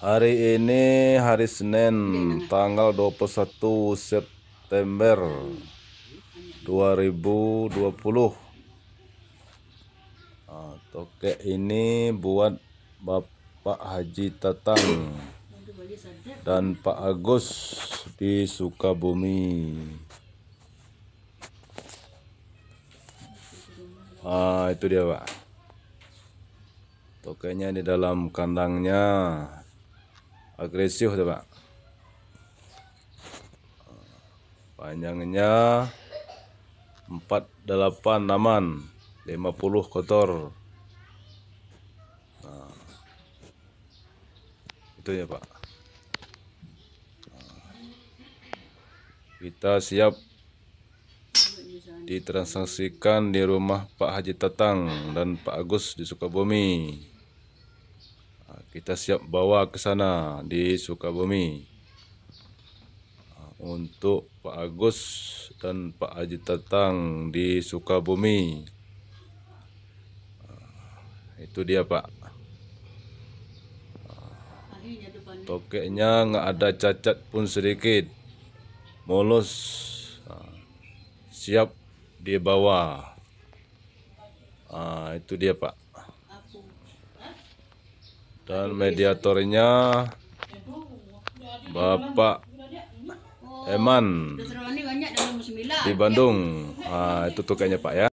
Hari ini hari Senin tanggal 21 September 2020. Nah, tokek ini buat Bapak Haji Tatang dan Pak Agus di Sukabumi. Ah, itu dia, Pak. Tokenya di dalam kandangnya agresif tuh pak panjangnya 48 naman 50 kotor nah, itu ya pak nah. kita siap ditransaksikan di rumah Pak Haji Tatang dan Pak Agus di Sukabumi kita siap bawa ke sana di Sukabumi untuk Pak Agus dan Pak Haji Tatang di Sukabumi itu dia Pak tokeknya nggak ada cacat pun sedikit mulus siap dibawa ah, itu dia Pak dan mediatornya Bapak Eman di Bandung. Nah, itu kayaknya Pak ya.